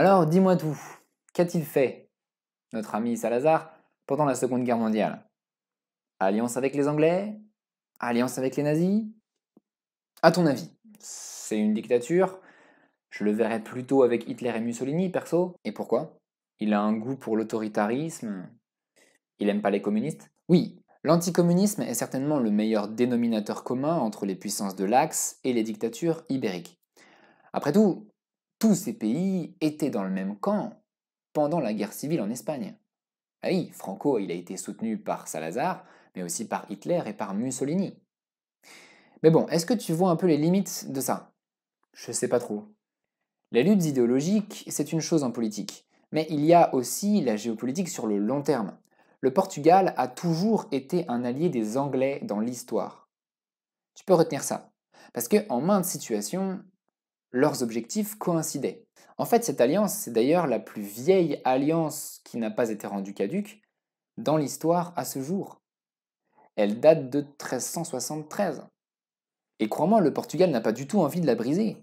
Alors dis-moi tout, qu'a-t-il fait, notre ami Salazar, pendant la Seconde Guerre mondiale Alliance avec les Anglais Alliance avec les nazis À ton avis, c'est une dictature Je le verrais plutôt avec Hitler et Mussolini, perso. Et pourquoi Il a un goût pour l'autoritarisme Il aime pas les communistes Oui, l'anticommunisme est certainement le meilleur dénominateur commun entre les puissances de l'Axe et les dictatures ibériques. Après tout, tous ces pays étaient dans le même camp pendant la guerre civile en Espagne. Ah oui, Franco, il a été soutenu par Salazar, mais aussi par Hitler et par Mussolini. Mais bon, est-ce que tu vois un peu les limites de ça Je sais pas trop. Les luttes idéologiques, c'est une chose en politique, mais il y a aussi la géopolitique sur le long terme. Le Portugal a toujours été un allié des Anglais dans l'histoire. Tu peux retenir ça, parce que en main de situation, leurs objectifs coïncidaient. En fait, cette alliance, c'est d'ailleurs la plus vieille alliance qui n'a pas été rendue caduque dans l'histoire à ce jour. Elle date de 1373. Et crois-moi, le Portugal n'a pas du tout envie de la briser.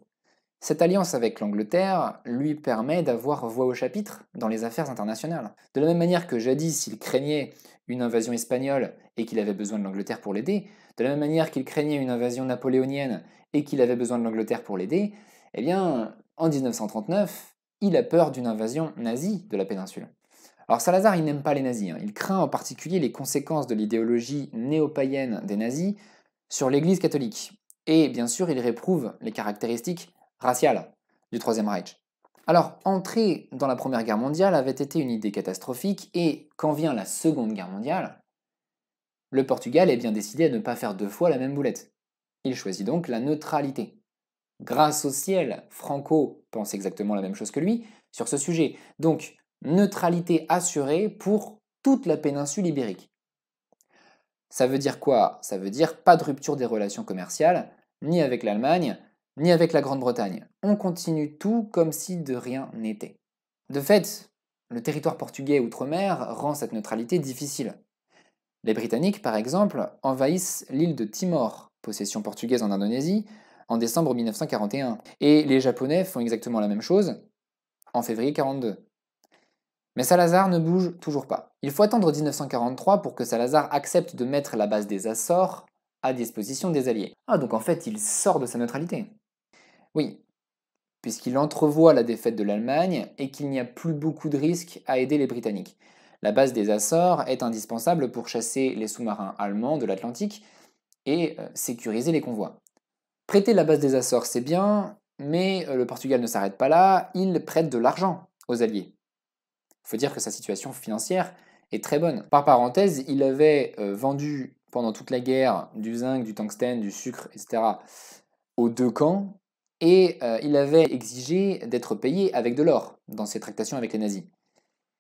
Cette alliance avec l'Angleterre lui permet d'avoir voix au chapitre dans les affaires internationales. De la même manière que jadis il craignait une invasion espagnole et qu'il avait besoin de l'Angleterre pour l'aider, de la même manière qu'il craignait une invasion napoléonienne et qu'il avait besoin de l'Angleterre pour l'aider, eh bien, en 1939, il a peur d'une invasion nazie de la péninsule. Alors Salazar, il n'aime pas les nazis. Hein. Il craint en particulier les conséquences de l'idéologie néo-païenne des nazis sur l'Église catholique. Et bien sûr, il réprouve les caractéristiques raciales du Troisième Reich. Alors, entrer dans la Première Guerre mondiale avait été une idée catastrophique, et quand vient la Seconde Guerre mondiale, le Portugal est eh bien décidé à ne pas faire deux fois la même boulette. Il choisit donc la neutralité grâce au ciel, Franco pense exactement la même chose que lui sur ce sujet. Donc, neutralité assurée pour toute la péninsule ibérique. Ça veut dire quoi Ça veut dire pas de rupture des relations commerciales, ni avec l'Allemagne, ni avec la Grande-Bretagne. On continue tout comme si de rien n'était. De fait, le territoire portugais outre-mer rend cette neutralité difficile. Les Britanniques, par exemple, envahissent l'île de Timor, possession portugaise en Indonésie, en décembre 1941. Et les Japonais font exactement la même chose en février 1942. Mais Salazar ne bouge toujours pas. Il faut attendre 1943 pour que Salazar accepte de mettre la base des Açores à disposition des Alliés. Ah, donc en fait, il sort de sa neutralité. Oui, puisqu'il entrevoit la défaite de l'Allemagne et qu'il n'y a plus beaucoup de risques à aider les Britanniques. La base des Açores est indispensable pour chasser les sous-marins allemands de l'Atlantique et euh, sécuriser les convois. Prêter la base des Açores, c'est bien, mais euh, le Portugal ne s'arrête pas là, il prête de l'argent aux Alliés. Il faut dire que sa situation financière est très bonne. Par parenthèse, il avait euh, vendu pendant toute la guerre du zinc, du tungstène, du sucre, etc. aux deux camps, et euh, il avait exigé d'être payé avec de l'or dans ses tractations avec les nazis.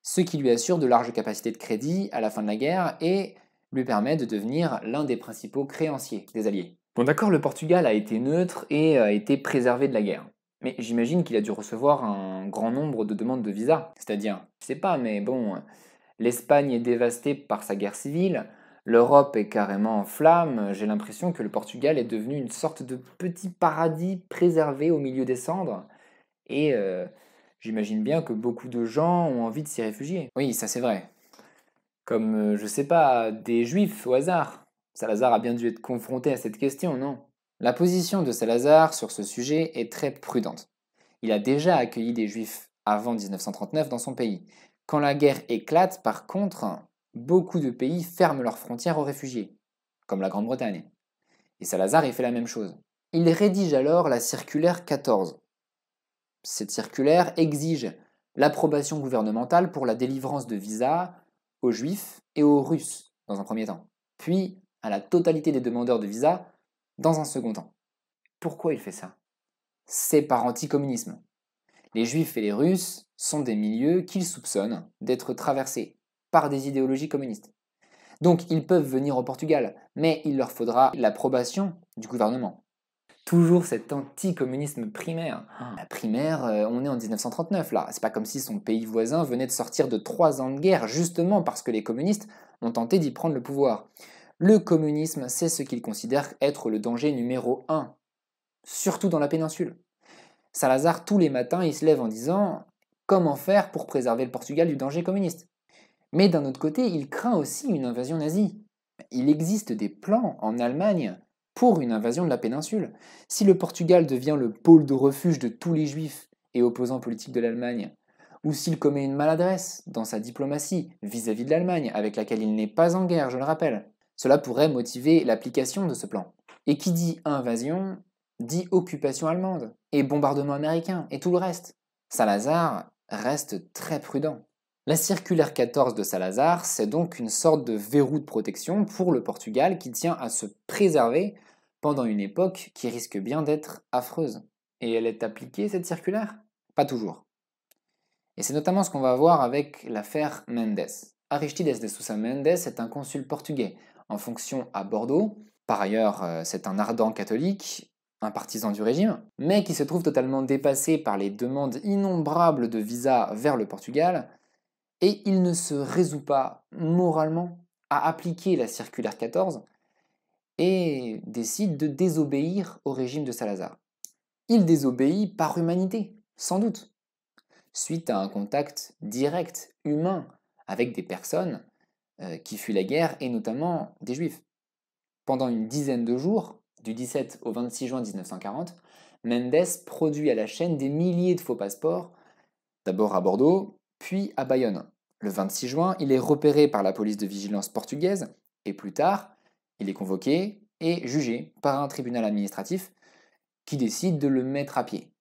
Ce qui lui assure de larges capacités de crédit à la fin de la guerre et lui permet de devenir l'un des principaux créanciers des Alliés. Bon d'accord, le Portugal a été neutre et euh, a été préservé de la guerre. Mais j'imagine qu'il a dû recevoir un grand nombre de demandes de visa. C'est-à-dire, je sais pas, mais bon, l'Espagne est dévastée par sa guerre civile, l'Europe est carrément en flammes, j'ai l'impression que le Portugal est devenu une sorte de petit paradis préservé au milieu des cendres. Et euh, j'imagine bien que beaucoup de gens ont envie de s'y réfugier. Oui, ça c'est vrai. Comme, euh, je sais pas, des juifs au hasard Salazar a bien dû être confronté à cette question, non La position de Salazar sur ce sujet est très prudente. Il a déjà accueilli des juifs avant 1939 dans son pays. Quand la guerre éclate, par contre, beaucoup de pays ferment leurs frontières aux réfugiés, comme la Grande-Bretagne. Et Salazar y fait la même chose. Il rédige alors la circulaire 14. Cette circulaire exige l'approbation gouvernementale pour la délivrance de visas aux juifs et aux russes dans un premier temps, puis à la totalité des demandeurs de visa dans un second temps. Pourquoi il fait ça C'est par anticommunisme. Les juifs et les russes sont des milieux qu'ils soupçonnent d'être traversés par des idéologies communistes. Donc ils peuvent venir au Portugal, mais il leur faudra l'approbation du gouvernement. Toujours cet anticommunisme primaire. Ah, la primaire, euh, on est en 1939 là. C'est pas comme si son pays voisin venait de sortir de trois ans de guerre, justement parce que les communistes ont tenté d'y prendre le pouvoir. Le communisme, c'est ce qu'il considère être le danger numéro un, surtout dans la péninsule. Salazar, tous les matins, il se lève en disant Comment faire pour préserver le Portugal du danger communiste Mais d'un autre côté, il craint aussi une invasion nazie. Il existe des plans en Allemagne pour une invasion de la péninsule. Si le Portugal devient le pôle de refuge de tous les juifs et opposants politiques de l'Allemagne, ou s'il commet une maladresse dans sa diplomatie vis à -vis de l'Allemagne, avec laquelle il n'est pas en guerre, je le rappelle, cela pourrait motiver l'application de ce plan. Et qui dit invasion dit occupation allemande, et bombardement américain, et tout le reste. Salazar reste très prudent. La circulaire 14 de Salazar, c'est donc une sorte de verrou de protection pour le Portugal qui tient à se préserver pendant une époque qui risque bien d'être affreuse. Et elle est appliquée, cette circulaire Pas toujours. Et c'est notamment ce qu'on va voir avec l'affaire Mendes. Aristides de Sousa Mendes est un consul portugais en fonction à Bordeaux. Par ailleurs, euh, c'est un ardent catholique, un partisan du régime, mais qui se trouve totalement dépassé par les demandes innombrables de visas vers le Portugal, et il ne se résout pas moralement à appliquer la circulaire 14 et décide de désobéir au régime de Salazar. Il désobéit par humanité, sans doute, suite à un contact direct, humain, avec des personnes euh, qui fuit la guerre, et notamment des Juifs. Pendant une dizaine de jours, du 17 au 26 juin 1940, Mendes produit à la chaîne des milliers de faux passeports, d'abord à Bordeaux, puis à Bayonne. Le 26 juin, il est repéré par la police de vigilance portugaise, et plus tard, il est convoqué et jugé par un tribunal administratif qui décide de le mettre à pied.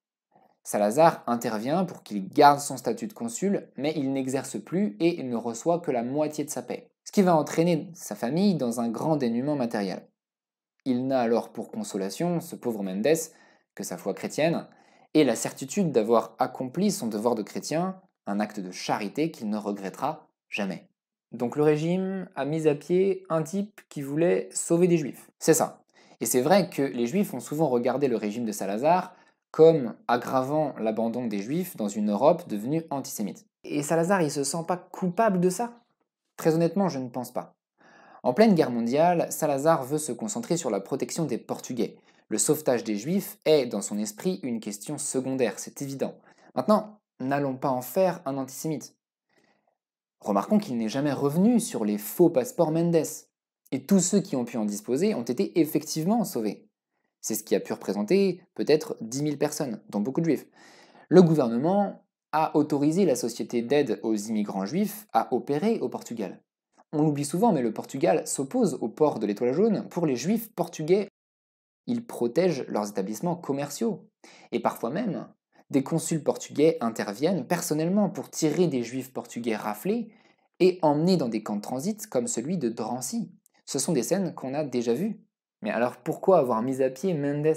Salazar intervient pour qu'il garde son statut de consul, mais il n'exerce plus et il ne reçoit que la moitié de sa paix. ce qui va entraîner sa famille dans un grand dénuement matériel. Il n'a alors pour consolation, ce pauvre Mendès que sa foi chrétienne, et la certitude d'avoir accompli son devoir de chrétien, un acte de charité qu'il ne regrettera jamais. Donc le régime a mis à pied un type qui voulait sauver des juifs. C'est ça. Et c'est vrai que les juifs ont souvent regardé le régime de Salazar comme aggravant l'abandon des juifs dans une Europe devenue antisémite. Et Salazar, il se sent pas coupable de ça Très honnêtement, je ne pense pas. En pleine guerre mondiale, Salazar veut se concentrer sur la protection des Portugais. Le sauvetage des Juifs est, dans son esprit, une question secondaire, c'est évident. Maintenant, n'allons pas en faire un antisémite. Remarquons qu'il n'est jamais revenu sur les faux passeports Mendes. Et tous ceux qui ont pu en disposer ont été effectivement sauvés. C'est ce qui a pu représenter peut-être 10 000 personnes, dont beaucoup de juifs. Le gouvernement a autorisé la société d'aide aux immigrants juifs à opérer au Portugal. On l'oublie souvent, mais le Portugal s'oppose au port de l'étoile jaune pour les juifs portugais. Ils protègent leurs établissements commerciaux. Et parfois même, des consuls portugais interviennent personnellement pour tirer des juifs portugais raflés et emmener dans des camps de transit comme celui de Drancy. Ce sont des scènes qu'on a déjà vues. Mais alors pourquoi avoir mis à pied Mendes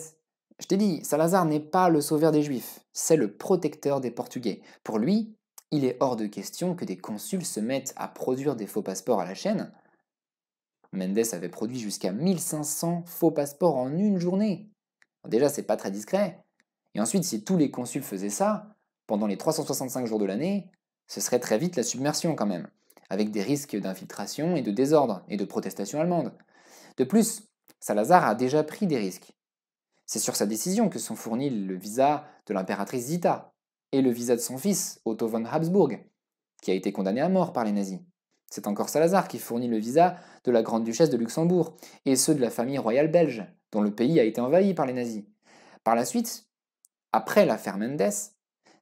Je t'ai dit, Salazar n'est pas le sauveur des Juifs, c'est le protecteur des Portugais. Pour lui, il est hors de question que des consuls se mettent à produire des faux passeports à la chaîne. Mendes avait produit jusqu'à 1500 faux passeports en une journée. Déjà, c'est pas très discret. Et ensuite, si tous les consuls faisaient ça, pendant les 365 jours de l'année, ce serait très vite la submersion quand même, avec des risques d'infiltration et de désordre et de protestation allemande. De plus, Salazar a déjà pris des risques. C'est sur sa décision que sont fournis le visa de l'impératrice Zita et le visa de son fils, Otto von Habsburg, qui a été condamné à mort par les nazis. C'est encore Salazar qui fournit le visa de la grande-duchesse de Luxembourg et ceux de la famille royale belge, dont le pays a été envahi par les nazis. Par la suite, après l'affaire Mendes,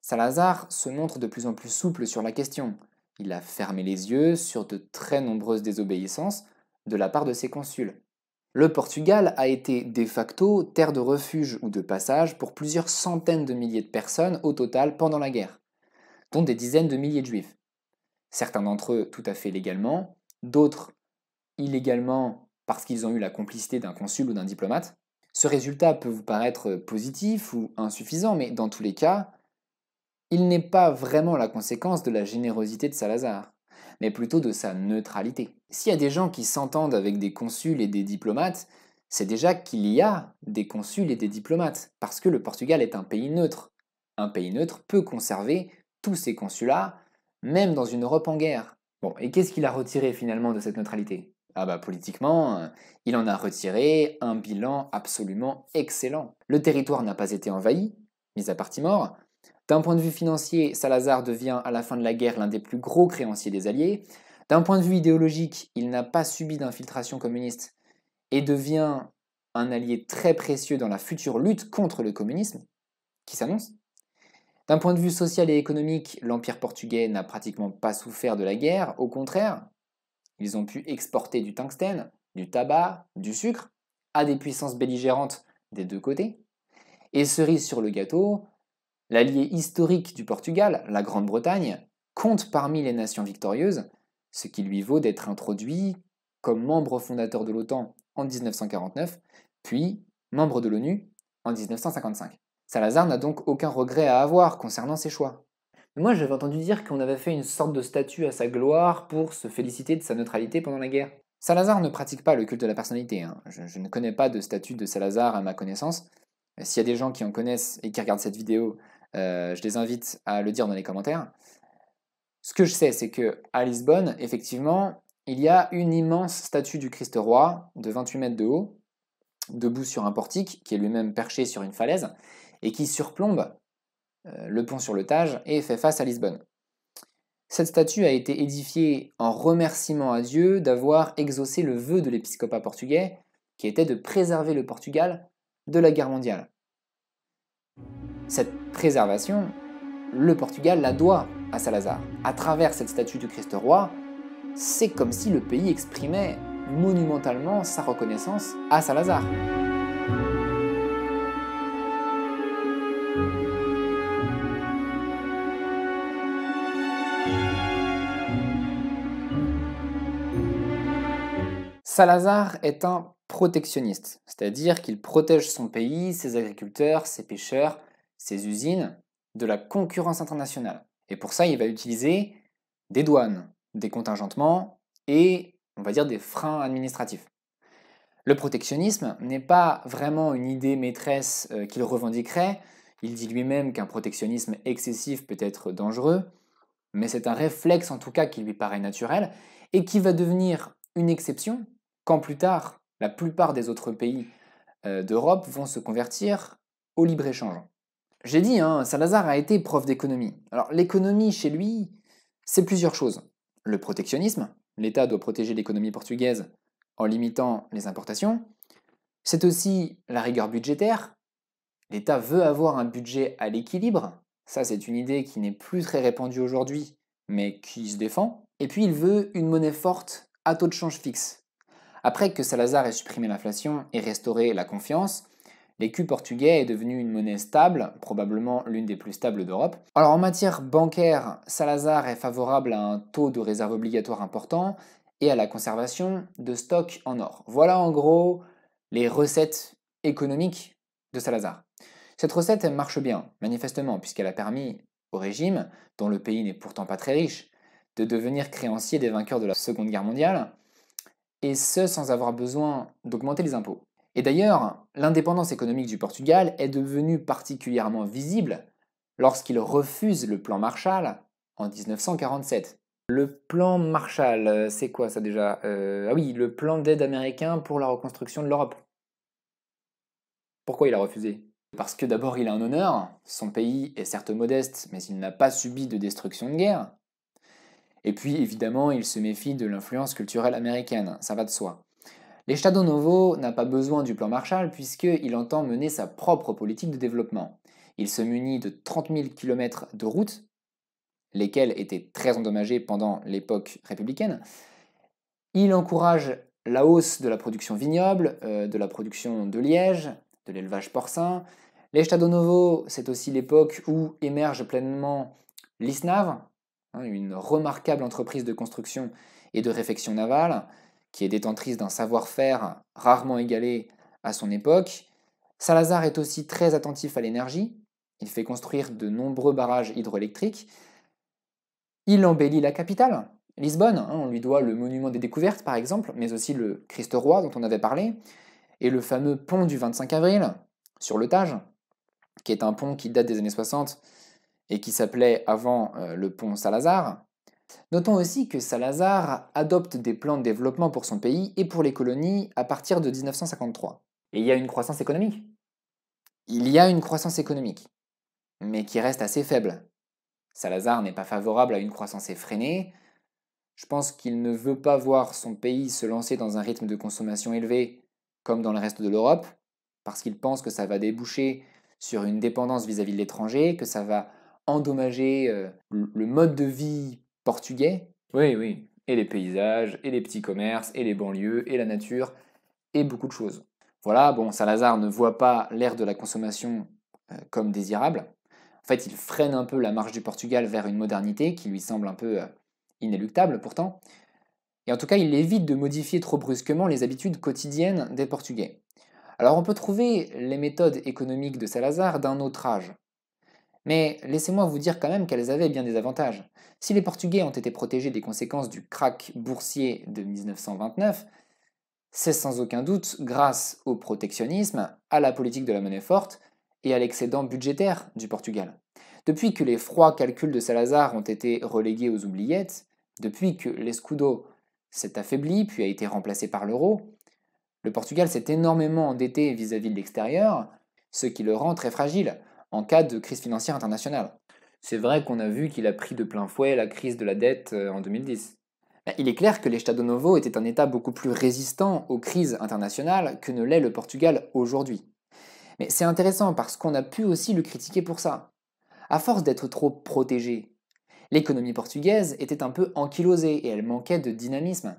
Salazar se montre de plus en plus souple sur la question. Il a fermé les yeux sur de très nombreuses désobéissances de la part de ses consuls. Le Portugal a été de facto terre de refuge ou de passage pour plusieurs centaines de milliers de personnes au total pendant la guerre, dont des dizaines de milliers de juifs. Certains d'entre eux tout à fait légalement, d'autres illégalement parce qu'ils ont eu la complicité d'un consul ou d'un diplomate. Ce résultat peut vous paraître positif ou insuffisant, mais dans tous les cas, il n'est pas vraiment la conséquence de la générosité de Salazar mais plutôt de sa neutralité. S'il y a des gens qui s'entendent avec des consuls et des diplomates, c'est déjà qu'il y a des consuls et des diplomates, parce que le Portugal est un pays neutre. Un pays neutre peut conserver tous ses consulats, même dans une Europe en guerre. Bon, et qu'est-ce qu'il a retiré finalement de cette neutralité Ah bah politiquement, hein, il en a retiré un bilan absolument excellent. Le territoire n'a pas été envahi, mis à partie mort, d'un point de vue financier, Salazar devient à la fin de la guerre l'un des plus gros créanciers des Alliés. D'un point de vue idéologique, il n'a pas subi d'infiltration communiste et devient un allié très précieux dans la future lutte contre le communisme qui s'annonce. D'un point de vue social et économique, l'Empire portugais n'a pratiquement pas souffert de la guerre, au contraire, ils ont pu exporter du tungstène, du tabac, du sucre à des puissances belligérantes des deux côtés. Et cerise sur le gâteau, L'allié historique du Portugal, la Grande-Bretagne, compte parmi les nations victorieuses, ce qui lui vaut d'être introduit comme membre fondateur de l'OTAN en 1949, puis membre de l'ONU en 1955. Salazar n'a donc aucun regret à avoir concernant ses choix. Moi, j'avais entendu dire qu'on avait fait une sorte de statue à sa gloire pour se féliciter de sa neutralité pendant la guerre. Salazar ne pratique pas le culte de la personnalité. Hein. Je, je, ne connais pas de statue de Salazar à ma connaissance. S'il y a des gens qui en connaissent et qui regardent cette vidéo, euh, je les invite à le dire dans les commentaires. Ce que je sais, c'est que à Lisbonne, effectivement, il y a une immense statue du Christ roi de 28 mètres de haut, debout sur un portique qui est lui-même perché sur une falaise et qui surplombe euh, le pont sur le Tage et fait face à Lisbonne. Cette statue a été édifiée en remerciement à Dieu d'avoir exaucé le vœu de l'épiscopat portugais qui était de préserver le Portugal de la guerre mondiale. Cette préservation, le Portugal la doit à Salazar. À travers cette statue du Christ roi, c'est comme si le pays exprimait monumentalement sa reconnaissance à Salazar. Salazar est un protectionniste, c'est-à-dire qu'il protège son pays, ses agriculteurs, ses pêcheurs, ses usines de la concurrence internationale. Et pour ça, il va utiliser des douanes, des contingentements et, on va dire, des freins administratifs. Le protectionnisme n'est pas vraiment une idée maîtresse euh, qu'il revendiquerait. Il dit lui-même qu'un protectionnisme excessif peut être dangereux, mais c'est un réflexe en tout cas qui lui paraît naturel et qui va devenir une exception quand plus tard la plupart des autres pays euh, d'Europe vont se convertir au libre-échange. J'ai dit, hein, Salazar a été prof d'économie. Alors l'économie chez lui, c'est plusieurs choses. Le protectionnisme, l'État doit protéger l'économie portugaise en limitant les importations. C'est aussi la rigueur budgétaire. L'État veut avoir un budget à l'équilibre. Ça, c'est une idée qui n'est plus très répandue aujourd'hui, mais qui se défend. Et puis, il veut une monnaie forte à taux de change fixe. Après que Salazar ait supprimé l'inflation et restauré la confiance, L'écu portugais est devenu une monnaie stable, probablement l'une des plus stables d'Europe. Alors en matière bancaire, Salazar est favorable à un taux de réserve obligatoire important et à la conservation de stocks en or. Voilà en gros les recettes économiques de Salazar. Cette recette marche bien, manifestement, puisqu'elle a permis au régime, dont le pays n'est pourtant pas très riche, de devenir créancier des vainqueurs de la Seconde Guerre mondiale, et ce sans avoir besoin d'augmenter les impôts. Et d'ailleurs, l'indépendance économique du Portugal est devenue particulièrement visible lorsqu'il refuse le plan Marshall en 1947. Le plan Marshall, c'est quoi ça déjà euh, Ah oui, le plan d'aide américain pour la reconstruction de l'Europe. Pourquoi il a refusé Parce que d'abord il a un honneur, son pays est certes modeste, mais il n'a pas subi de destruction de guerre. Et puis évidemment, il se méfie de l'influence culturelle américaine, ça va de soi. L'Estado Novo n'a pas besoin du plan Marshall puisqu'il entend mener sa propre politique de développement. Il se munit de 30 000 km de routes, lesquelles étaient très endommagées pendant l'époque républicaine. Il encourage la hausse de la production vignoble, euh, de la production de liège, de l'élevage porcin. L'Estado Novo, c'est aussi l'époque où émerge pleinement l'ISNAV, hein, une remarquable entreprise de construction et de réfection navale qui est détentrice d'un savoir-faire rarement égalé à son époque. Salazar est aussi très attentif à l'énergie. Il fait construire de nombreux barrages hydroélectriques. Il embellit la capitale, Lisbonne. Hein, on lui doit le monument des découvertes, par exemple, mais aussi le Christ roi dont on avait parlé, et le fameux pont du 25 avril sur le Tage, qui est un pont qui date des années 60 et qui s'appelait avant euh, le pont Salazar. Notons aussi que Salazar adopte des plans de développement pour son pays et pour les colonies à partir de 1953. Et il y a une croissance économique. Il y a une croissance économique, mais qui reste assez faible. Salazar n'est pas favorable à une croissance effrénée. Je pense qu'il ne veut pas voir son pays se lancer dans un rythme de consommation élevé comme dans le reste de l'Europe, parce qu'il pense que ça va déboucher sur une dépendance vis-à-vis de l'étranger, que ça va endommager euh, le mode de vie portugais. Oui, oui. Et les paysages, et les petits commerces, et les banlieues, et la nature, et beaucoup de choses. Voilà, bon, Salazar ne voit pas l'ère de la consommation euh, comme désirable. En fait, il freine un peu la marche du Portugal vers une modernité qui lui semble un peu euh, inéluctable pourtant. Et en tout cas, il évite de modifier trop brusquement les habitudes quotidiennes des Portugais. Alors on peut trouver les méthodes économiques de Salazar d'un autre âge. Mais laissez-moi vous dire quand même qu'elles avaient bien des avantages. Si les Portugais ont été protégés des conséquences du krach boursier de 1929, c'est sans aucun doute grâce au protectionnisme, à la politique de la monnaie forte et à l'excédent budgétaire du Portugal. Depuis que les froids calculs de Salazar ont été relégués aux oubliettes, depuis que l'escudo s'est affaibli puis a été remplacé par l'euro, le Portugal s'est énormément endetté vis à -vis de l'extérieur, ce qui le rend très fragile en cas de crise financière internationale. C'est vrai qu'on a vu qu'il a pris de plein fouet la crise de la dette euh, en 2010. Bah, il est clair que l'État de Novo était un État beaucoup plus résistant aux crises internationales que ne l'est le Portugal aujourd'hui. Mais c'est intéressant parce qu'on a pu aussi le critiquer pour ça. À force d'être trop protégé, l'économie portugaise était un peu ankylosée et elle manquait de dynamisme.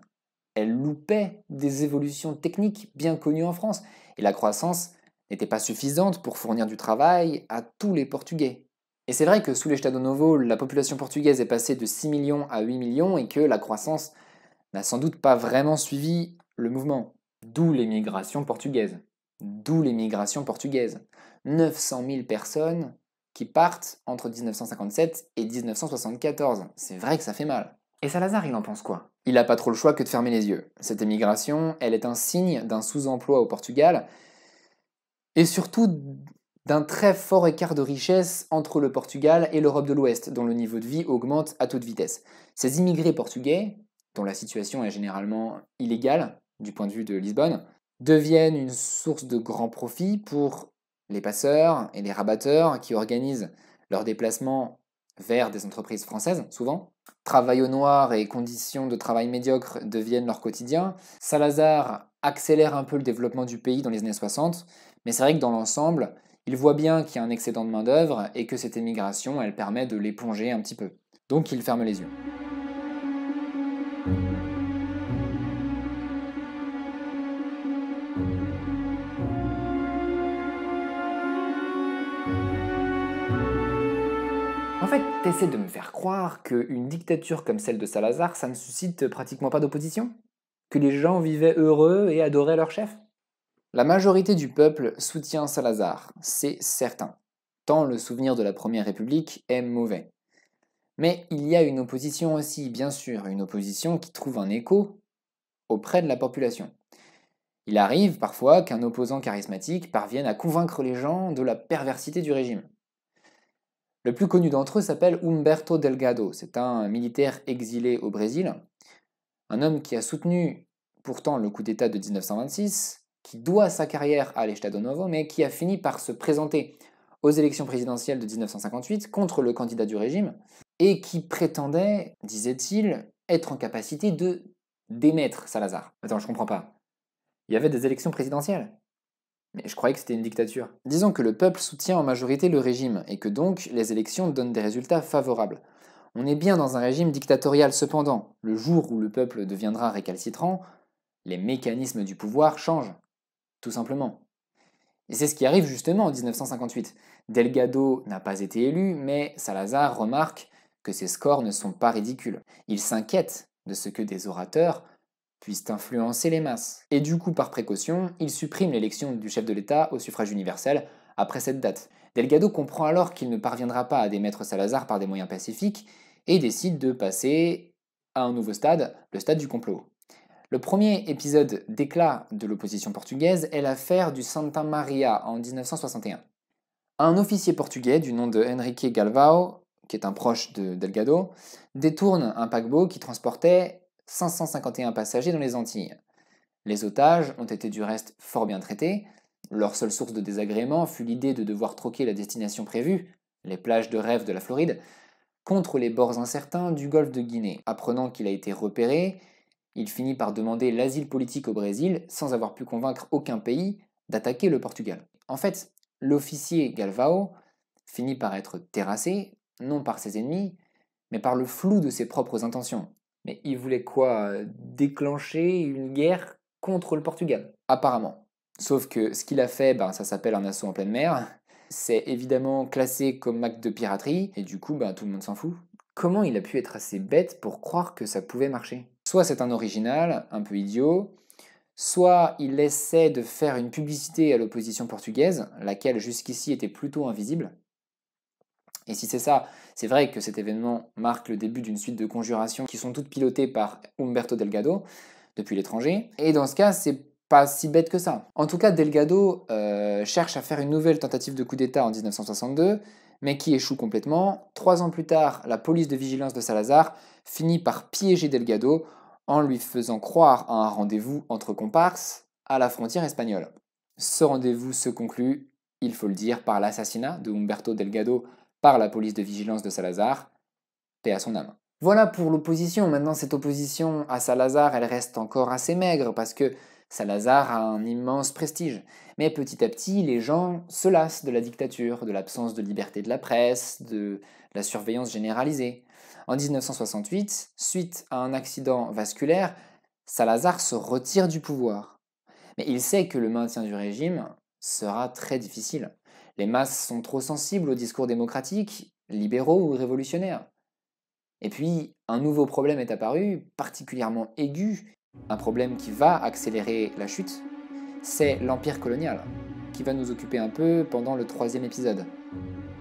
Elle loupait des évolutions techniques bien connues en France et la croissance n'était pas suffisante pour fournir du travail à tous les Portugais. Et c'est vrai que sous les Estado Novo, la population portugaise est passée de 6 millions à 8 millions et que la croissance n'a sans doute pas vraiment suivi le mouvement. D'où l'émigration portugaise. D'où l'émigration portugaise. 900 000 personnes qui partent entre 1957 et 1974. C'est vrai que ça fait mal. Et Salazar, il en pense quoi Il n'a pas trop le choix que de fermer les yeux. Cette émigration, elle est un signe d'un sous-emploi au Portugal et surtout d'un très fort écart de richesse entre le Portugal et l'Europe de l'Ouest, dont le niveau de vie augmente à toute vitesse. Ces immigrés portugais, dont la situation est généralement illégale du point de vue de Lisbonne, deviennent une source de grands profits pour les passeurs et les rabatteurs qui organisent leurs déplacements vers des entreprises françaises, souvent. Travail au noir et conditions de travail médiocres deviennent leur quotidien. Salazar accélère un peu le développement du pays dans les années 60, mais c'est vrai que dans l'ensemble, il voit bien qu'il y a un excédent de main-d'œuvre et que cette émigration, elle permet de l'éponger un petit peu. Donc il ferme les yeux. En fait, t'essaies de me faire croire qu'une dictature comme celle de Salazar, ça ne suscite pratiquement pas d'opposition Que les gens vivaient heureux et adoraient leur chef la majorité du peuple soutient Salazar, c'est certain, tant le souvenir de la Première République est mauvais. Mais il y a une opposition aussi, bien sûr, une opposition qui trouve un écho auprès de la population. Il arrive parfois qu'un opposant charismatique parvienne à convaincre les gens de la perversité du régime. Le plus connu d'entre eux s'appelle Humberto Delgado, c'est un militaire exilé au Brésil, un homme qui a soutenu pourtant le coup d'État de 1926, qui doit sa carrière à l'Estado Novo, mais qui a fini par se présenter aux élections présidentielles de 1958 contre le candidat du régime, et qui prétendait, disait-il, être en capacité de démettre Salazar. Attends, je comprends pas. Il y avait des élections présidentielles Mais je croyais que c'était une dictature. Disons que le peuple soutient en majorité le régime, et que donc les élections donnent des résultats favorables. On est bien dans un régime dictatorial cependant. Le jour où le peuple deviendra récalcitrant, les mécanismes du pouvoir changent simplement. Et c'est ce qui arrive justement en 1958. Delgado n'a pas été élu, mais Salazar remarque que ses scores ne sont pas ridicules. Il s'inquiète de ce que des orateurs puissent influencer les masses. Et du coup, par précaution, il supprime l'élection du chef de l'État au suffrage universel après cette date. Delgado comprend alors qu'il ne parviendra pas à démettre Salazar par des moyens pacifiques et décide de passer à un nouveau stade, le stade du complot. Le premier épisode d'éclat de l'opposition portugaise est l'affaire du Santa Maria en 1961. Un officier portugais du nom de Henrique Galvao, qui est un proche de Delgado, détourne un paquebot qui transportait 551 passagers dans les Antilles. Les otages ont été du reste fort bien traités. Leur seule source de désagrément fut l'idée de devoir troquer la destination prévue, les plages de rêve de la Floride, contre les bords incertains du golfe de Guinée. Apprenant qu'il a été repéré, il finit par demander l'asile politique au Brésil sans avoir pu convaincre aucun pays d'attaquer le Portugal. En fait, l'officier Galvao finit par être terrassé, non par ses ennemis, mais par le flou de ses propres intentions. Mais il voulait quoi euh, Déclencher une guerre contre le Portugal Apparemment. Sauf que ce qu'il a fait, ben, ça s'appelle un assaut en pleine mer. C'est évidemment classé comme acte de piraterie, et du coup, ben, tout le monde s'en fout. Comment il a pu être assez bête pour croire que ça pouvait marcher soit c'est un original, un peu idiot, soit il essaie de faire une publicité à l'opposition portugaise, laquelle jusqu'ici était plutôt invisible. Et si c'est ça, c'est vrai que cet événement marque le début d'une suite de conjurations qui sont toutes pilotées par Umberto Delgado depuis l'étranger. Et dans ce cas, c'est pas si bête que ça. En tout cas, Delgado euh, cherche à faire une nouvelle tentative de coup d'État en 1962, mais qui échoue complètement. Trois ans plus tard, la police de vigilance de Salazar finit par piéger Delgado en lui faisant croire à un rendez-vous entre comparses à la frontière espagnole. Ce rendez-vous se conclut, il faut le dire, par l'assassinat de Humberto Delgado par la police de vigilance de Salazar, paix à son âme. Voilà pour l'opposition. Maintenant, cette opposition à Salazar, elle reste encore assez maigre parce que Salazar a un immense prestige. Mais petit à petit, les gens se lassent de la dictature, de l'absence de liberté de la presse, de la surveillance généralisée. En 1968, suite à un accident vasculaire, Salazar se retire du pouvoir. Mais il sait que le maintien du régime sera très difficile. Les masses sont trop sensibles aux discours démocratiques, libéraux ou révolutionnaires. Et puis, un nouveau problème est apparu, particulièrement aigu, un problème qui va accélérer la chute, c'est l'Empire colonial, qui va nous occuper un peu pendant le troisième épisode.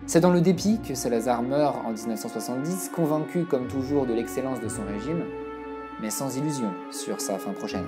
C'est dans le dépit que Salazar meurt en 1970, convaincu comme toujours de l'excellence de son régime, mais sans illusion sur sa fin prochaine.